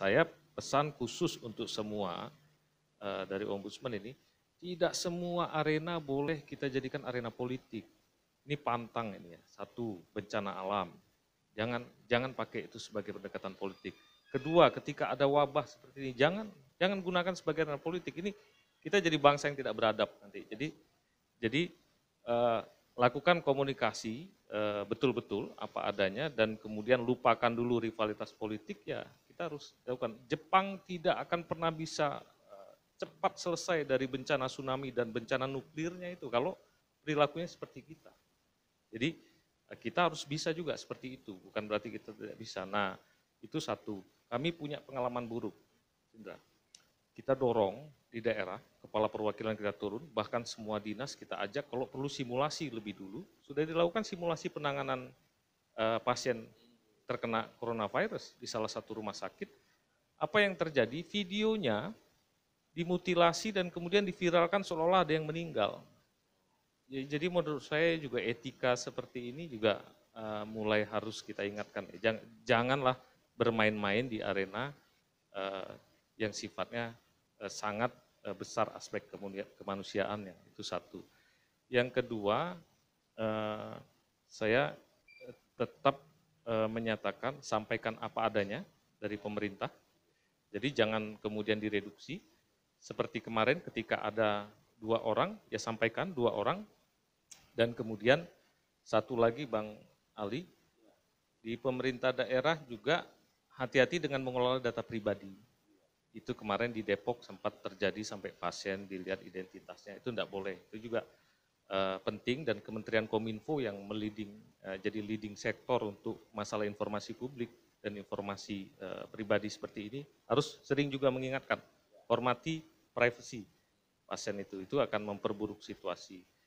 saya pesan khusus untuk semua uh, dari ombudsman ini, tidak semua arena boleh kita jadikan arena politik. Ini pantang ini ya. Satu, bencana alam. Jangan jangan pakai itu sebagai pendekatan politik. Kedua, ketika ada wabah seperti ini, jangan jangan gunakan sebagai arena politik. Ini kita jadi bangsa yang tidak beradab nanti. Jadi jadi uh, lakukan komunikasi eh, betul-betul apa adanya dan kemudian lupakan dulu rivalitas politik ya kita harus lakukan. Jepang tidak akan pernah bisa eh, cepat selesai dari bencana tsunami dan bencana nuklirnya itu kalau perilakunya seperti kita. Jadi eh, kita harus bisa juga seperti itu, bukan berarti kita tidak bisa. Nah, itu satu. Kami punya pengalaman buruk, Indra. Kita dorong di daerah, kepala perwakilan kita turun, bahkan semua dinas kita ajak kalau perlu simulasi lebih dulu. Sudah dilakukan simulasi penanganan uh, pasien terkena coronavirus di salah satu rumah sakit, apa yang terjadi? Videonya dimutilasi dan kemudian diviralkan seolah-olah ada yang meninggal. Jadi menurut saya juga etika seperti ini juga eh, mulai harus kita ingatkan. Eh, janganlah bermain-main di arena eh, yang sifatnya sangat besar aspek kemanusiaannya. Itu satu. Yang kedua, saya tetap e, menyatakan sampaikan apa adanya dari pemerintah. Jadi jangan kemudian direduksi. Seperti kemarin ketika ada dua orang, ya sampaikan dua orang, dan kemudian satu lagi Bang Ali, di pemerintah daerah juga hati-hati dengan mengelola data pribadi. Itu kemarin di Depok sempat terjadi sampai pasien dilihat identitasnya, itu tidak boleh. Itu juga uh, penting dan Kementerian Kominfo yang meliding uh, jadi leading sektor untuk masalah informasi publik dan informasi uh, pribadi seperti ini harus sering juga mengingatkan hormati privasi pasien itu itu akan memperburuk situasi